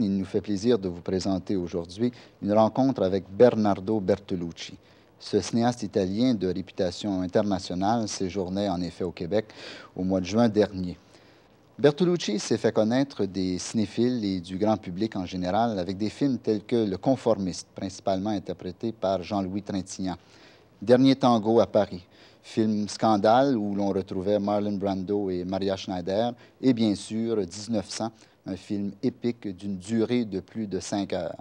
Il nous fait plaisir de vous présenter aujourd'hui une rencontre avec Bernardo Bertolucci. Ce cinéaste italien de réputation internationale séjournait en effet au Québec au mois de juin dernier. Bertolucci s'est fait connaître des cinéphiles et du grand public en général avec des films tels que Le Conformiste, principalement interprété par Jean-Louis Trintignant, Dernier tango à Paris, film scandale où l'on retrouvait Marlon Brando et Maria Schneider, et bien sûr 1900, un film épique d'une durée de plus de cinq heures.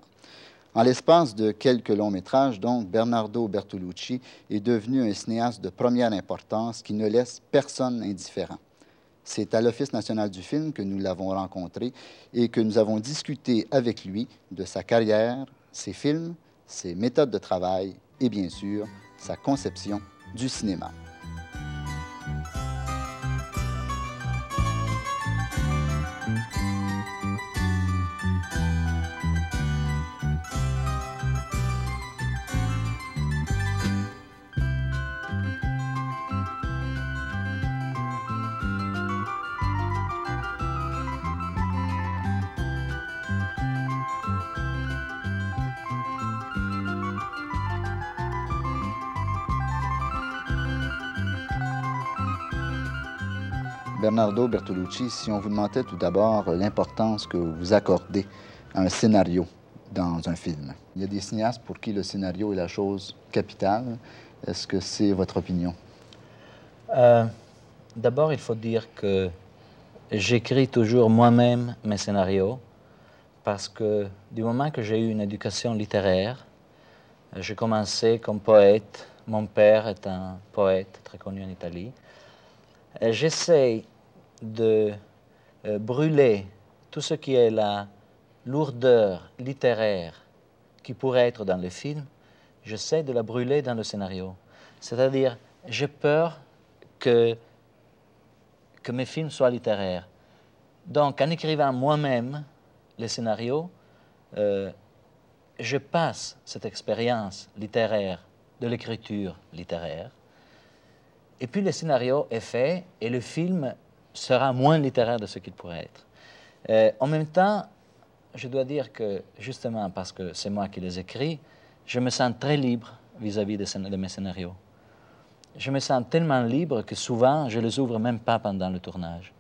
En l'espace de quelques longs métrages, donc, Bernardo Bertolucci est devenu un cinéaste de première importance qui ne laisse personne indifférent. C'est à l'Office national du film que nous l'avons rencontré et que nous avons discuté avec lui de sa carrière, ses films, ses méthodes de travail et bien sûr sa conception du cinéma. Bernardo Bertolucci, si on vous demandait tout d'abord l'importance que vous accordez à un scénario dans un film, il y a des cinéastes pour qui le scénario est la chose capitale. Est-ce que c'est votre opinion? Euh, d'abord, il faut dire que j'écris toujours moi-même mes scénarios parce que du moment que j'ai eu une éducation littéraire, j'ai commencé comme poète. Mon père est un poète très connu en Italie. J'essaie de euh, brûler tout ce qui est la lourdeur littéraire qui pourrait être dans le film, j'essaie de la brûler dans le scénario. C'est-à-dire, j'ai peur que, que mes films soient littéraires. Donc, en écrivant moi-même les scénarios, euh, je passe cette expérience littéraire de l'écriture littéraire. Et puis le scénario est fait et le film sera moins littéraire de ce qu'il pourrait être. Euh, en même temps, je dois dire que, justement, parce que c'est moi qui les écris, je me sens très libre vis-à-vis de, mes scénarios. Je me sens tellement libre que souvent, je ne les ouvre même pas pendant le tournage.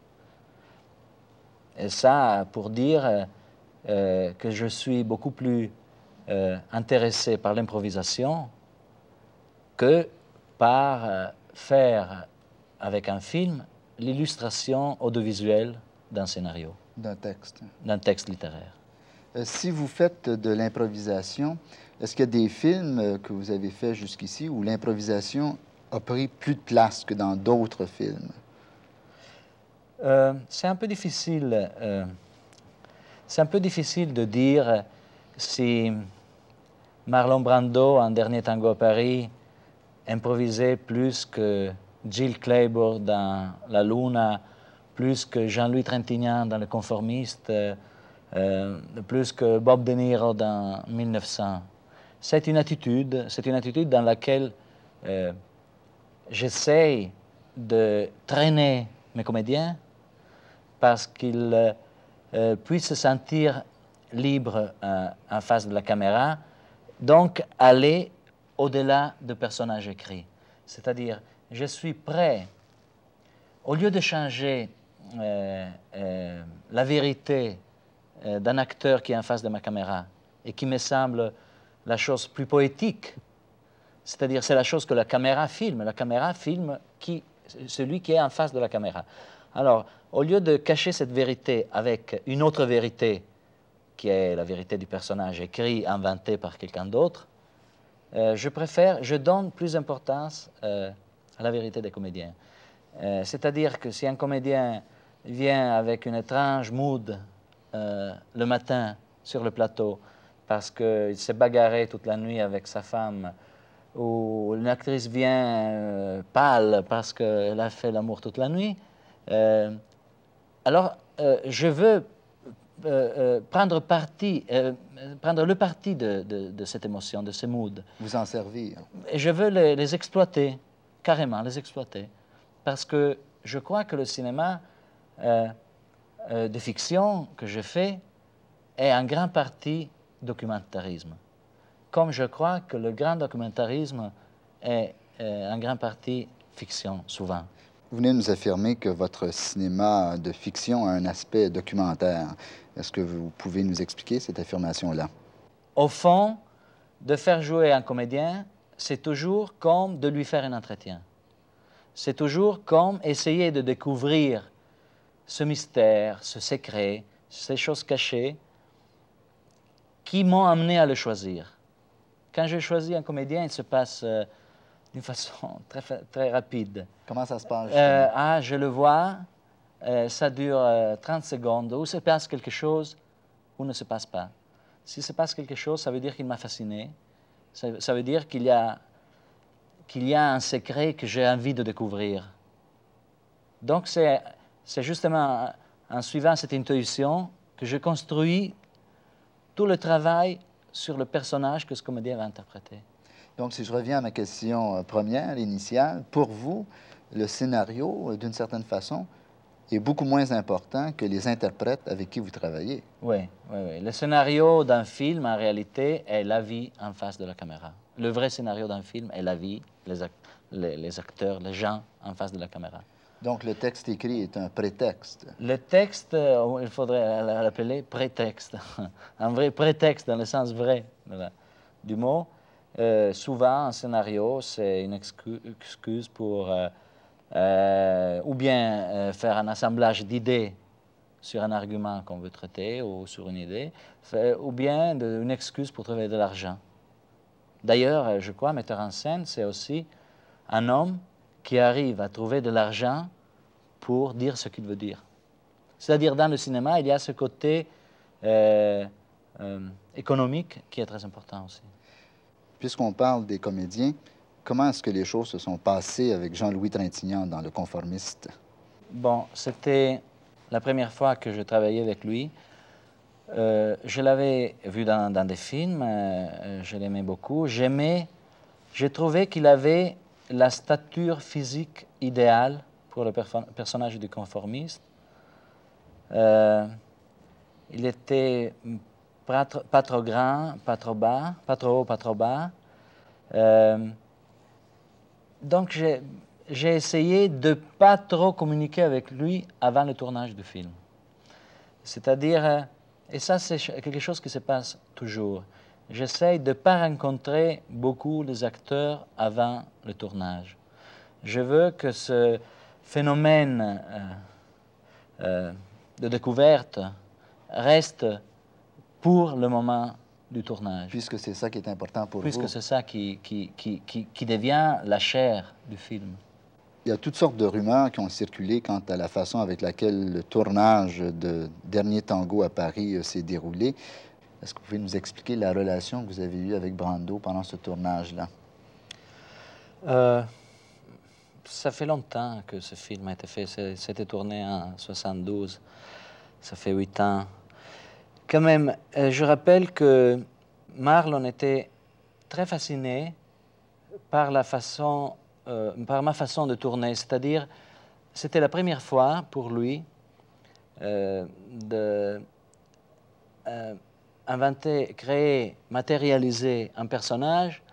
Et ça, pour dire euh, euh, que je suis beaucoup plus intéressé par l'improvisation que par faire avec un film l'illustration audiovisuelle d'un scénario. D'un texte. D'un texte littéraire. Euh, si vous faites de l'improvisation, est-ce qu'il y a des films euh, que vous avez faits jusqu'ici où l'improvisation a pris plus de place que dans d'autres films? Euh, c'est un peu difficile. c'est un peu difficile de dire si Marlon Brando, en dernier tango à Paris, improvisait plus que Jill Kleiber dans La Luna, plus que Jean-Louis Trintignant dans Le Conformiste, euh, euh, plus que Bob De Niro dans 1900. C'est une attitude, c'est une attitude dans laquelle euh, j'essaye de traîner mes comédiens parce qu'ils puissent se sentir libres en face de la caméra, donc aller au-delà de personnages écrits. C'est-à-dire, je suis prêt, au lieu de changer euh, euh, la vérité euh, d'un acteur qui est en face de ma caméra et qui me semble la chose plus poétique, c'est-à-dire c'est la chose que la caméra filme, la caméra filme qui, celui qui est en face de la caméra. Alors, au lieu de cacher cette vérité avec une autre vérité, qui est la vérité du personnage écrit, inventé par quelqu'un d'autre, je préfère, je donne plus d'importance à la vérité des comédiens. Euh, c'est-à-dire que si un comédien vient avec une étrange mood euh, le matin sur le plateau parce qu'il s'est bagarré toute la nuit avec sa femme, ou une actrice vient euh, pâle parce qu'elle a fait l'amour toute la nuit, alors je veux prendre, parti, prendre le parti de, cette émotion, de ce mood. Vous en servir. et Je veux les exploiter carrément les exploiter. Parce que je crois que le cinéma euh, euh, de fiction que je fais est en grande partie documentarisme. Comme je crois que le grand documentarisme est euh, en grande partie fiction, souvent. Vous venez nous affirmer que votre cinéma de fiction a un aspect documentaire. Est-ce que vous pouvez nous expliquer cette affirmation-là? Au fond, de faire jouer un comédien c'est toujours comme de lui faire un entretien. C'est toujours comme essayer de découvrir ce mystère, ce secret, ces choses cachées qui m'ont amené à le choisir. Quand je choisis un comédien, il se passe euh, d'une façon très, très rapide. Comment ça se passe euh, Ah, je le vois, euh, ça dure 30 secondes, ou se passe quelque chose, ou ne se passe pas. S'il se passe quelque chose, ça veut dire qu'il m'a fasciné. Ça, veut dire qu'il y, y, a un secret que j'ai envie de découvrir. Donc c'est justement en suivant cette intuition que je construis tout le travail sur le personnage que ce comédien va interpréter. Donc si je reviens à ma question euh, première, initiale, pour vous, le scénario, euh, d'une certaine façon, est beaucoup moins important que les interprètes avec qui vous travaillez. Oui, oui, oui. Le scénario d'un film, en réalité, est la vie en face de la caméra. Le vrai scénario d'un film est la vie, les, les, acteurs, les gens en face de la caméra. Donc le texte écrit est un prétexte. Le texte, euh, il faudrait l'appeler prétexte. un vrai prétexte dans le sens vrai du mot. Euh, souvent, un scénario, c'est une excuse pour euh, euh, ou bien euh, faire un assemblage d'idées sur un argument qu'on veut traiter ou sur une idée, ou bien de, une excuse pour trouver de l'argent. D'ailleurs, euh, je crois, metteur en scène, c'est aussi un homme qui arrive à trouver de l'argent pour dire ce qu'il veut dire. C'est-à-dire, dans le cinéma, il y a ce côté économique qui est très important aussi. Puisqu'on parle des comédiens, Comment est-ce que les choses se sont passées avec Jean-Louis Trintignant dans Le Conformiste? Bon, c'était la première fois que je travaillais avec lui. Euh, je l'avais vu dans, des films, euh, je l'aimais beaucoup. J'aimais, j'ai trouvé qu'il avait la stature physique idéale pour le personnage du conformiste. Euh, il était pas, pas trop grand, pas trop bas, pas trop haut, pas trop bas donc j'ai essayé de pas trop communiquer avec lui avant le tournage du film. C'est-à-dire, euh, et ça c'est quelque chose qui se passe toujours, j'essaye de ne pas rencontrer beaucoup les acteurs avant le tournage. Je veux que ce phénomène euh, euh, de découverte reste pour le moment du tournage. Puisque c'est ça qui est important pour vous. Puisque c'est ça qui qui, qui, qui, qui, devient la chair du film. Il y a toutes sortes de rumeurs qui ont circulé quant à la façon avec laquelle le tournage de Dernier Tango à Paris euh, s'est déroulé. Est-ce que vous pouvez nous expliquer la relation que vous avez eue avec Brando pendant ce tournage-là? Euh, ça fait longtemps que ce film a été fait. C'était tourné en 72. Ça fait huit ans. Quand même, euh, je rappelle que Marlon était très fasciné par, la euh, ma façon de tourner, c'est-à-dire c'était la première fois pour lui euh, d'inventer, inventer, créer, matérialiser un personnage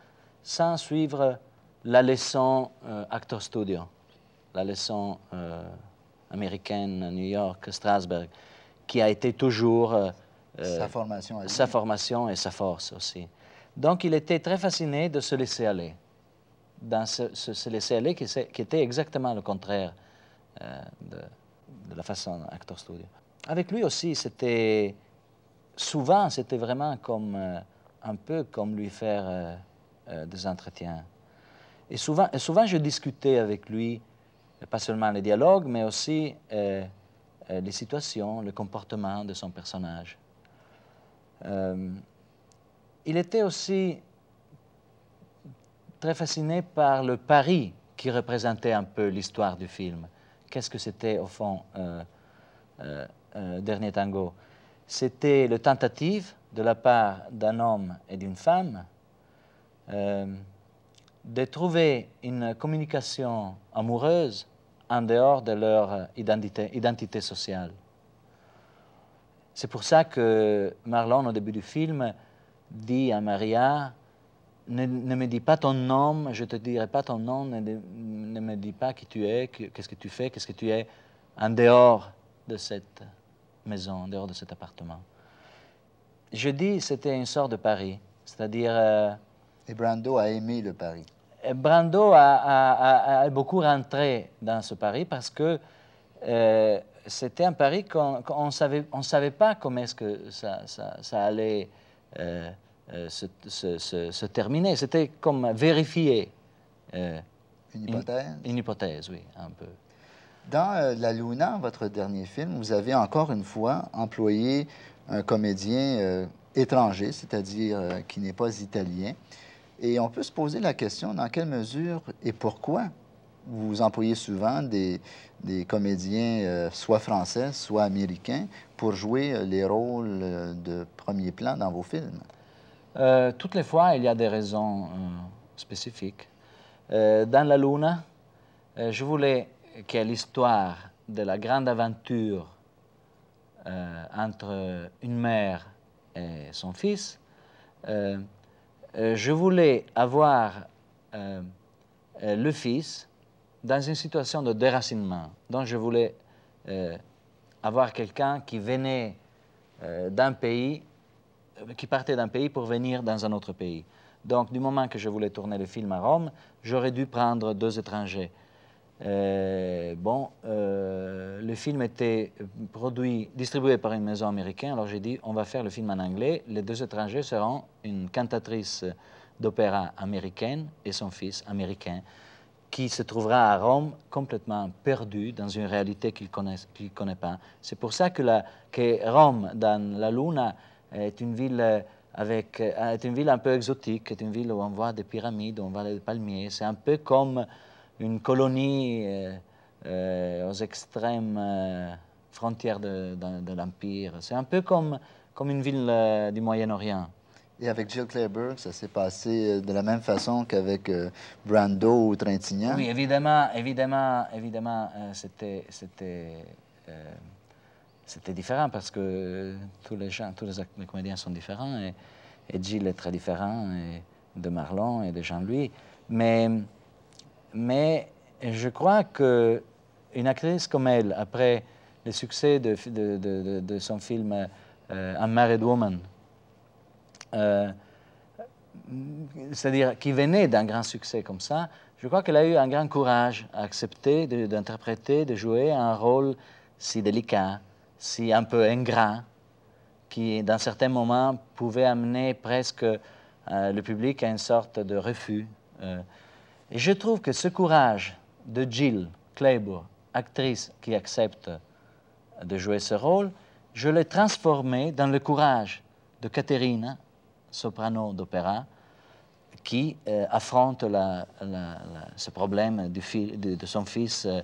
sans suivre la leçon Actor Studio, la leçon américaine New York, Strasbourg, qui a été toujours euh, sa formation. sa formation et sa force aussi. Donc, il était très fasciné de se laisser aller. Dans ce, se laisser aller qui, était exactement le contraire euh, de, la façon Actor Studio. Avec lui aussi, c'était. Souvent, c'était vraiment comme. Euh, un peu comme lui faire des entretiens. Et souvent, et souvent, je discutais avec lui, pas seulement les dialogues, mais aussi les situations, le comportement de son personnage. Euh, il était aussi très fasciné par le pari qui représentait un peu l'histoire du film. Qu'est-ce que c'était au fond euh, euh, Dernier Tango C'était la tentative de la part d'un homme et d'une femme de trouver une communication amoureuse en dehors de leur identité sociale. C'est pour ça que Marlon, au début du film, dit à Maria ne, me dis pas ton nom, je ne te dirai pas ton nom, ne, me dis pas qui tu es, qu'est-ce que tu fais, qu'est-ce que tu es en dehors de cette maison, en dehors de cet appartement. Je dis c'était une sorte de Paris, c'est-à-dire. Euh, et Brando a aimé le Paris. Brando a, beaucoup rentré dans ce Paris parce que euh, c'était un pari qu'on ne savait, on savait pas comment est-ce que ça, ça, allait euh, euh, se, se, terminer. C'était comme vérifier. Euh, une hypothèse une, hypothèse, oui, un peu. Dans La Luna, votre dernier film, vous avez encore une fois employé un comédien étranger, c'est-à-dire qui n'est pas italien. Et on peut se poser la question dans quelle mesure et pourquoi vous employez souvent des, des comédiens euh, soit français, soit américains pour jouer euh, les rôles euh, de premier plan dans vos films? toutes les fois, il y a des raisons spécifiques. dans La Luna, je voulais que l'histoire de la grande aventure entre une mère et son fils, je voulais avoir le fils dans une situation de déracinement. Donc, je voulais euh, avoir quelqu'un qui venait euh, d'un pays, euh, qui partait d'un pays pour venir dans un autre pays. Donc, du moment que je voulais tourner le film à Rome, j'aurais dû prendre deux étrangers. bon, le film était produit, distribué par une maison américaine. Alors j'ai dit, on va faire le film en anglais. Les deux étrangers seront une cantatrice d'opéra américaine et son fils américain qui se trouvera à Rome complètement perdu dans une réalité qu'il ne connaît, connaît, pas. C'est pour ça que, Rome, dans la Luna, est une ville... Euh, avec, euh, est une ville un peu exotique, est une ville où on voit des pyramides, où on voit des palmiers. C'est un peu comme une colonie euh, aux extrêmes frontières de, de l'Empire. C'est un peu comme, comme une ville du Moyen-Orient. Et avec Jill Clayburgh, ça s'est passé euh, de la même façon qu'avec euh, Brando ou Trintignant. Oui, évidemment, évidemment, évidemment, euh, c'était, c'était, c'était différent parce que tous les gens, tous les, comédiens sont différents et, et Jill est très différent de Marlon et de Jean-Louis. Mais, mais je crois que une actrice comme elle, après le succès de, son film A Married Woman, euh, c'est-à-dire qui venait d'un grand succès comme ça, je crois qu'elle a eu un grand courage à accepter d'interpréter, de, jouer un rôle si délicat, si un peu ingrat, qui, dans certains moments, pouvait amener presque euh, le public à une sorte de refus. Euh. Et je trouve que ce courage de Jill Kleiber, actrice qui accepte de jouer ce rôle, je l'ai transformé dans le courage de Catherine soprano d'opéra qui euh, affronte ce problème de, son fils euh,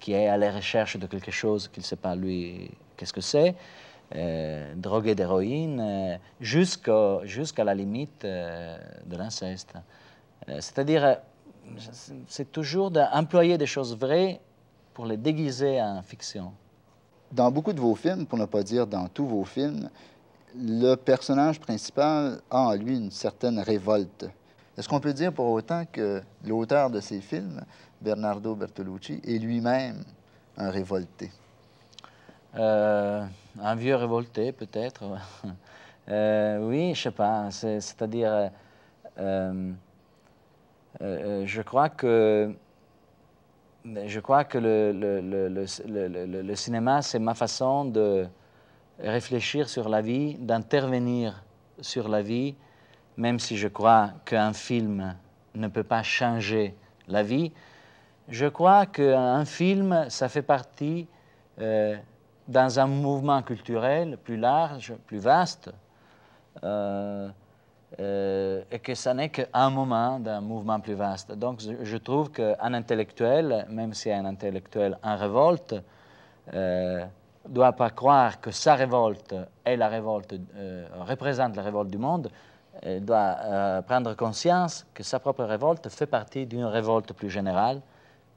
qui est à la recherche de quelque chose qu'il ne sait pas lui qu'est-ce que c'est, euh, drogué d'héroïne, jusqu'à la limite de l'inceste. C'est-à-dire, c'est toujours d'employer des choses vraies pour les déguiser en fiction. Dans beaucoup de vos films, pour ne pas dire dans tous vos films, le personnage principal a en lui une certaine révolte. Est-ce qu'on peut dire pour autant que l'auteur de ces films, Bernardo Bertolucci, est lui-même un révolté? Euh, un vieux révolté, peut-être. Euh, oui, je sais pas. C'est-à-dire, euh, je crois que je crois que le cinéma, c'est ma façon de réfléchir sur la vie, d'intervenir sur la vie, même si je crois qu'un film ne peut pas changer la vie, je crois qu'un film, ça fait partie euh, dans un mouvement culturel plus large, plus vaste, euh, euh, et que ça n'est qu'un moment d'un mouvement plus vaste. Donc je trouve qu'un intellectuel, même si un intellectuel en révolte, euh, doit pas croire que sa révolte est la révolte, euh, représente la révolte du monde. Elle doit euh, prendre conscience que sa propre révolte fait partie d'une révolte plus générale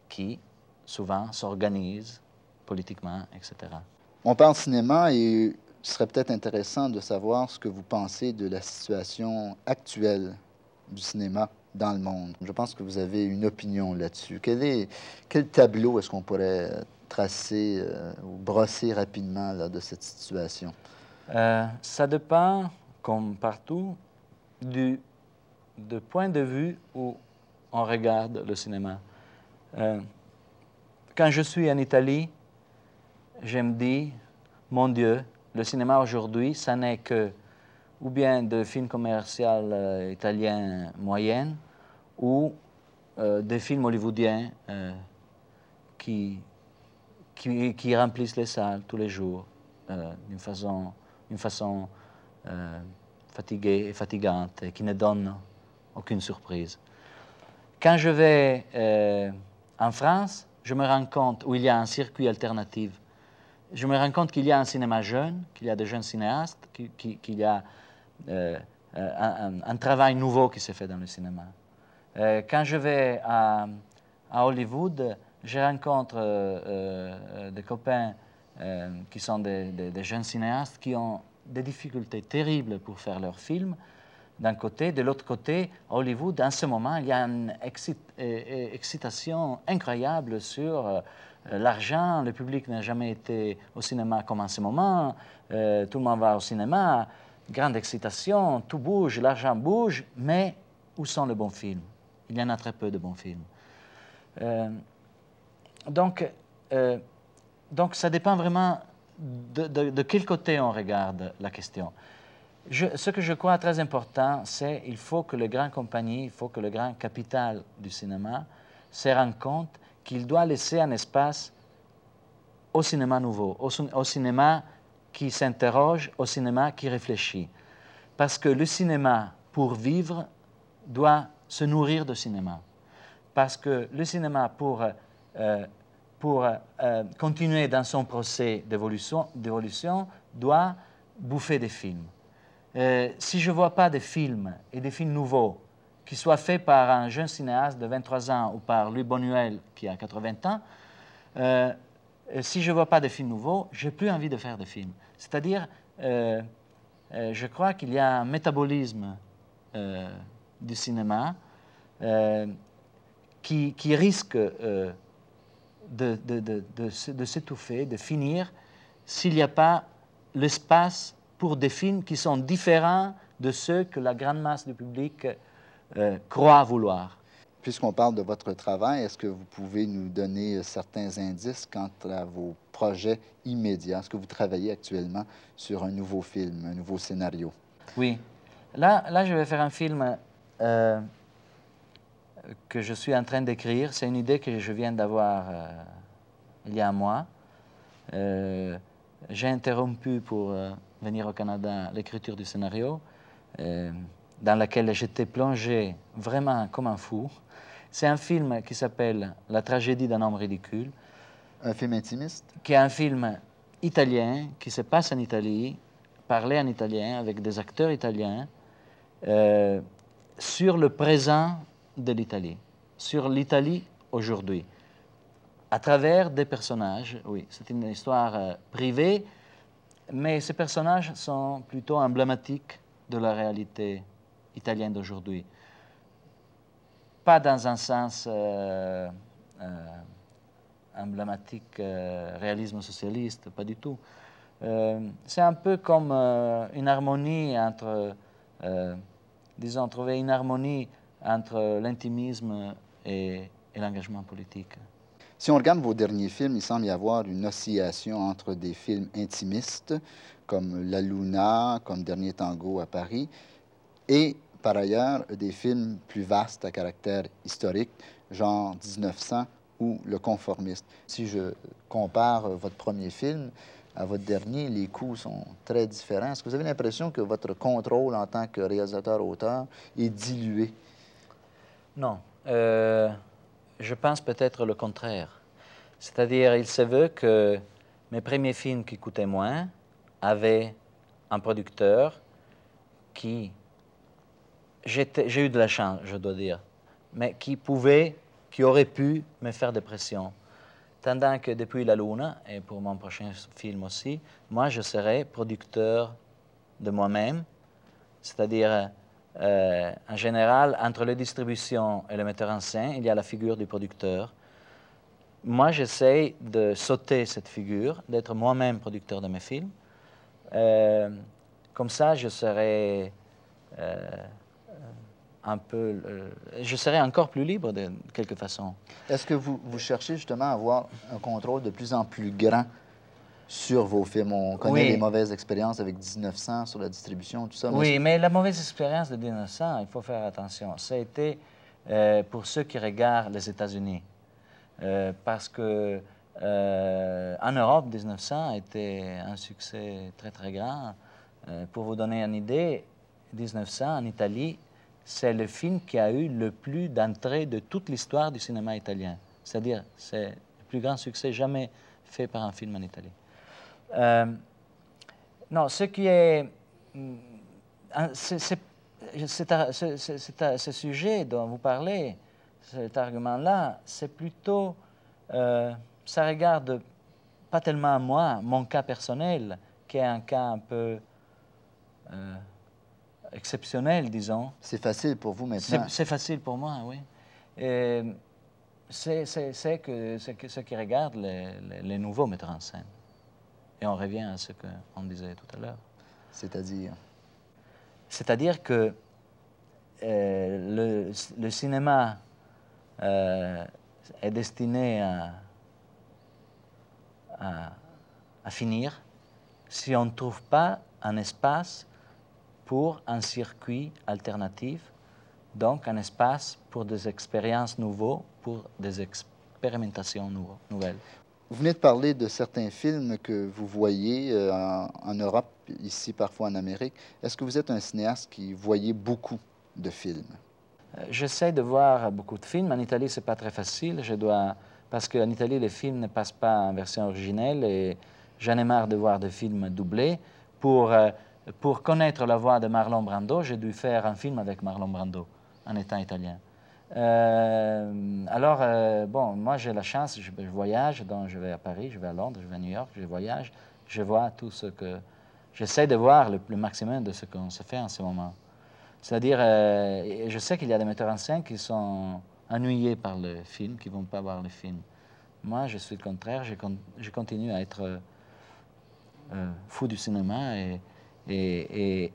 qui, souvent, s'organise politiquement, etc. On parle cinéma et ce serait peut-être intéressant de savoir ce que vous pensez de la situation actuelle du cinéma dans le monde. Je pense que vous avez une opinion là-dessus. Quel, est, quel tableau est-ce qu'on pourrait tracer euh, ou brosser rapidement de cette situation? Euh, ça dépend, comme partout, du, point de vue où on regarde le cinéma. Euh, quand je suis en Italie, je me dis, mon Dieu, le cinéma aujourd'hui, ça n'est que ou bien de films commerciaux italiens moyens, ou euh, des films hollywoodiens euh, qui, qui, remplissent les salles tous les jours euh, d'une façon, une façon fatiguée et fatigante, et qui ne donne aucune surprise. Quand je vais en France, je me rends compte, où il y a un circuit alternatif, je me rends compte qu'il y a un cinéma jeune, qu'il y a des jeunes cinéastes, qu'il y a un, travail nouveau qui se fait dans le cinéma. Euh, quand je vais à, Hollywood, je rencontre euh, euh, des copains qui sont des, jeunes cinéastes qui ont des difficultés terribles pour faire leurs films d'un côté. De l'autre côté, à Hollywood, en ce moment, il y a une excitation incroyable sur l'argent. Le public n'a jamais été au cinéma comme en ce moment. tout le monde va au cinéma. Grande excitation, tout bouge, l'argent bouge, mais où sont les bons films il y en a très peu de bons films. Euh, donc, euh, donc, ça dépend vraiment de, quel côté on regarde la question. ce que je crois très important, c'est qu'il faut que les grandes compagnies, il faut que le grand capital du cinéma se rende compte qu'il doit laisser un espace au cinéma nouveau, au cinéma qui s'interroge, au cinéma qui réfléchit. Parce que le cinéma, pour vivre, doit se nourrir de cinéma. Parce que le cinéma, pour, euh, pour euh, continuer dans son procès d'évolution, doit bouffer des films. Euh, si je ne vois pas des films et des films nouveaux qui soient faits par un jeune cinéaste de 23 ans ou par Louis Bonuel qui a 80 ans, si je ne vois pas des films nouveaux, j'ai plus envie de faire des films. C'est-à-dire, je crois qu'il y a un métabolisme du cinéma euh, qui, qui, risque euh, de, s'étouffer, de finir, s'il n'y a pas l'espace pour des films qui sont différents de ceux que la grande masse du public euh, croit vouloir. Puisqu'on parle de votre travail, est-ce que vous pouvez nous donner certains indices quant à vos projets immédiats? Est-ce que vous travaillez actuellement sur un nouveau film, un nouveau scénario? Oui. Là, là je vais faire un film euh, que je suis en train d'écrire, c'est une idée que je viens d'avoir euh, il y a un mois. Euh, j'ai interrompu pour venir au Canada l'écriture du scénario, dans laquelle j'étais plongé vraiment comme un fou. C'est un film qui s'appelle La tragédie d'un homme ridicule. Un film intimiste Qui est un film italien, qui se passe en Italie, parlé en italien, avec des acteurs italiens. Euh, sur le présent de l'Italie, sur l'Italie aujourd'hui, à travers des personnages. Oui, c'est une histoire euh, privée, mais ces personnages sont plutôt emblématiques de la réalité italienne d'aujourd'hui. Pas dans un sens euh, euh, emblématique, réalisme socialiste, pas du tout. c'est un peu comme une harmonie entre disons, trouver une harmonie entre l'intimisme et, et l'engagement politique. Si on regarde vos derniers films, il semble y avoir une oscillation entre des films intimistes, comme La Luna, comme Dernier Tango à Paris, et par ailleurs des films plus vastes à caractère historique, genre 1900 ou Le Conformiste. Si je compare votre premier film, à votre dernier, les coûts sont très différents. Est-ce que vous avez l'impression que votre contrôle en tant que réalisateur-auteur est dilué? Non. Euh, je pense peut-être le contraire. C'est-à-dire, il se veut que mes premiers films qui coûtaient moins avaient un producteur qui... J'ai eu de la chance, je dois dire, mais qui pouvait, qui aurait pu me faire des pressions. Tandis que depuis La Lune, et pour mon prochain film aussi, moi, je serai producteur de moi-même, c'est-à-dire, euh, en général, entre les distributions et le metteur en scène, il y a la figure du producteur. Moi, j'essaie de sauter cette figure, d'être moi-même producteur de mes films. Euh, comme ça, je serai... Euh, un peu. Euh, je serais encore plus libre de, quelque façon. Est-ce que vous, vous, cherchez justement à avoir un contrôle de plus en plus grand sur vos films? On connaît les mauvaises expériences avec 1900 sur la distribution, tout ça. Oui, mais la mauvaise expérience de 1900, il faut faire attention. Ça a été euh, pour ceux qui regardent les États-Unis. Euh, parce que en Europe, 1900 était un succès très, très grand. pour vous donner une idée, 1900 en Italie, c'est le film qui a eu le plus d'entrées de toute l'histoire du cinéma italien. C'est-à-dire, c'est le plus grand succès jamais fait par un film en Italie. Euh, non, ce qui est... Mm, c'est Ce sujet dont vous parlez, cet argument-là, c'est plutôt... Euh, ça regarde pas tellement à moi, mon cas personnel, qui est un cas un peu... Euh, exceptionnel, disons. C'est facile pour vous maintenant. C'est facile pour moi, oui. Euh, c'est que, ceux qui regardent les, nouveaux metteurs en scène. Et on revient à ce qu'on disait tout à l'heure. C'est-à-dire C'est-à-dire que euh, le, cinéma euh, est destiné à, à finir si on ne trouve pas un espace pour un circuit alternatif, donc un espace pour des expériences nouvelles, pour des expérimentations nouvelles. Vous venez de parler de certains films que vous voyez euh, en, Europe, ici parfois en Amérique. Est-ce que vous êtes un cinéaste qui voyait beaucoup de films? Euh, j'essaie de voir beaucoup de films. En Italie, c'est pas très facile. Je dois... Parce qu'en Italie, les films ne passent pas en version originelle et j'en ai marre de voir des films doublés. Pour euh, pour connaître la voix de Marlon Brando, j'ai dû faire un film avec Marlon Brando en étant italien. Euh, alors, euh, bon, moi j'ai la chance, je, voyage, donc je vais à Paris, je vais à Londres, je vais à New York, je voyage, je vois tout ce que. J'essaie de voir le, maximum de ce qu'on se fait en ce moment. C'est-à-dire, euh, je sais qu'il y a des metteurs en scène qui sont ennuyés par le film, qui ne vont pas voir le film. Moi, je suis le contraire, je, je continue à être fou du cinéma et. Et,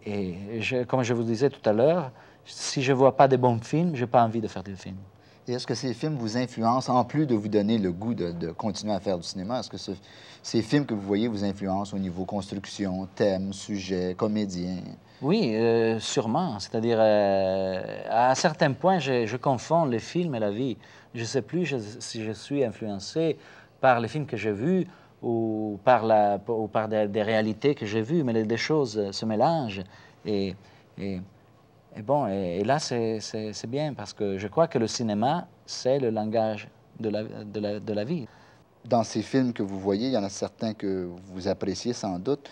comme je vous disais tout à l'heure, si je ne vois pas de bons films, je n'ai pas envie de faire des films. est-ce que ces films vous influencent, en plus de vous donner le goût de, continuer à faire du cinéma, est-ce que ces films que vous voyez vous influencent au niveau construction, thème, sujet, comédien? Oui, euh, sûrement. C'est-à-dire, euh, à certains points, je, je, confonds les films et la vie. Je ne sais plus si je suis influencé par les films que j'ai vus ou par, la, ou par des, réalités que j'ai vues, mais les choses se mélangent. Et, et, bon, et, là, c'est bien, parce que je crois que le cinéma, c'est le langage de la, de, la, de la vie. Dans ces films que vous voyez, il y en a certains que vous appréciez sans doute.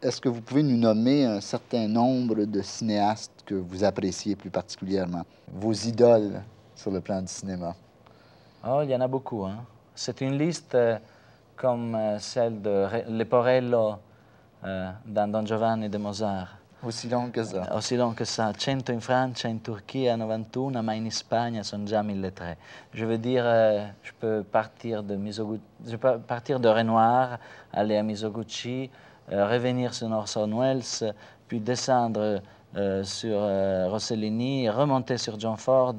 Est-ce que vous pouvez nous nommer un certain nombre de cinéastes que vous appréciez plus particulièrement, vos idoles sur le plan du cinéma? Oh, il y en a beaucoup. Hein? C'est une liste euh, comme euh, celle de Leporello euh, dans Don Giovanni de Mozart. Aussi long que ça. Aussi long que ça. 100 france France, Turquie, Turquie, 91, mais en Espagne sont déjà 1003. Je veux dire, euh, je peux partir de je peux partir de Renoir, aller à Misoguchi, revenir sur Sound Wells, puis descendre sur Rossellini, remonter sur John Ford,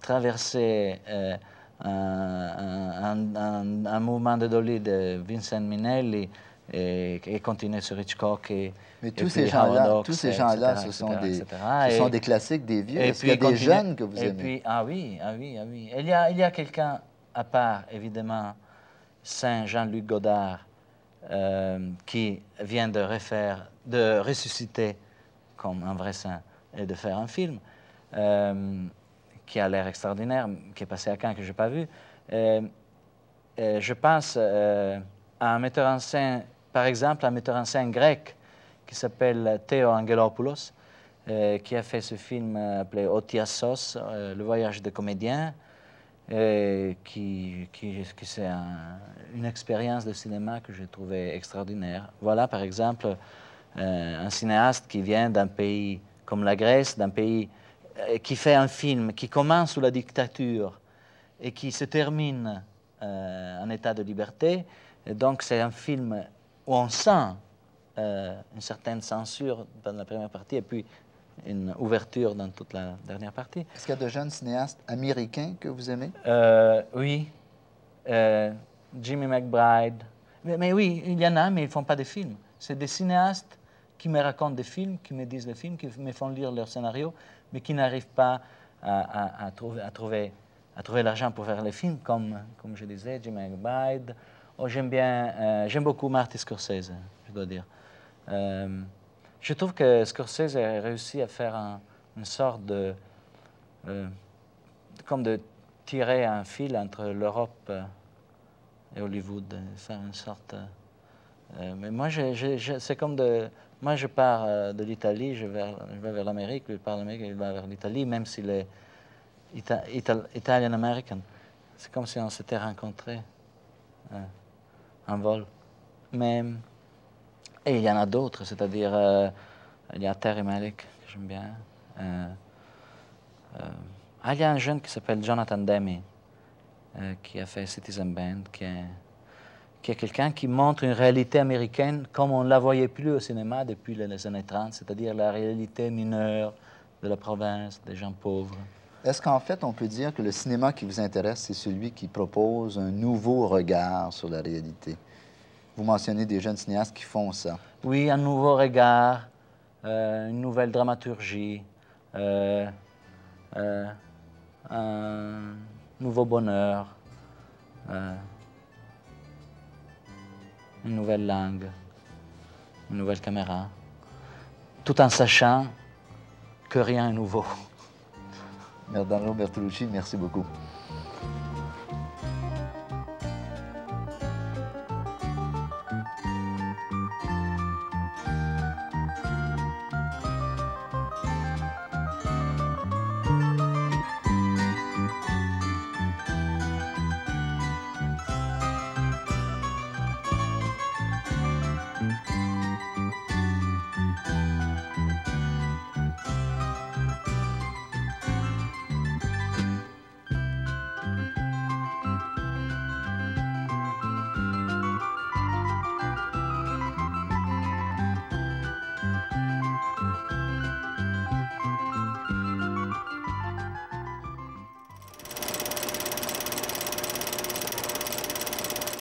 traverser un, mouvement de Dolly de Vincent Minelli et, e continuer sur Hitchcock et Mais e tous, ces gens-là, tous ces gens-là, ce, sont, des, sont des classiques, des vieux. et puis il y a des jeunes que vous et aimez puis, Ah oui, ah oui, ah oui. Il y a, il a quelqu'un, à part évidemment Saint-Jean-Luc Godard, euh, qui vient de refaire, de ressusciter comme un vrai saint et de faire un film. Euh, qui a l'air extraordinaire, qui est passé à Caen, que je n'ai pas vu. Euh, euh, je pense euh, à un metteur en scène, par exemple, un metteur en scène grec qui s'appelle Theo Angelopoulos, qui a fait ce film appelé Otiassos, le voyage des comédiens, qui, qui, c'est une expérience de cinéma que j'ai trouvée extraordinaire. Voilà, par exemple, un cinéaste qui vient d'un pays comme la Grèce, d'un pays euh, qui fait un film qui commence sous la dictature et qui se termine euh, en état de liberté, donc c'est un film où on sent euh, une certaine censure dans la première partie et puis une ouverture dans toute la dernière partie. Est-ce qu'il y a de jeunes cinéastes américains que vous aimez Oui. Jimmy McBride. Mais, oui, il y en a, mais ils ne font pas de films. C'est des cinéastes qui me racontent des films, qui me disent des films, qui me font lire leurs scénarios, mais qui n'arrivent pas à, trouver, à trouver, l'argent pour faire les films, comme, comme je disais, Jim McBride. Oh, j'aime bien, euh, j'aime beaucoup Martin Scorsese, je dois dire. Euh, je trouve que Scorsese a réussi à faire une sorte de, euh, comme de tirer un fil entre l'Europe et Hollywood, faire une sorte euh, mais moi, c'est comme de. Moi, je pars euh, de l'Italie, je, je, vais vers l'Amérique, il parle l'Amérique, il va vers l'Italie, même s'il est Ita Italian-American. C'est comme si on s'était rencontrés hein, en vol. Mais. Et il y en a d'autres, c'est-à-dire. Euh, il y a Terry Malik, que j'aime bien. Ah, il y a un jeune qui s'appelle Jonathan Demi, qui a fait Citizen Band, qui est qui quelqu'un qui montre une réalité américaine comme on ne la voyait plus au cinéma depuis les années 30, c'est-à-dire la réalité mineure de la province, des gens pauvres. Est-ce qu'en fait, on peut dire que le cinéma qui vous intéresse, c'est celui qui propose un nouveau regard sur la réalité? Vous mentionnez des jeunes cinéastes qui font ça. Oui, un nouveau regard, euh, une nouvelle dramaturgie, euh, euh, un nouveau bonheur une nouvelle langue, une nouvelle caméra, tout en sachant que rien n'est nouveau. Merdano Bertolucci, merci beaucoup.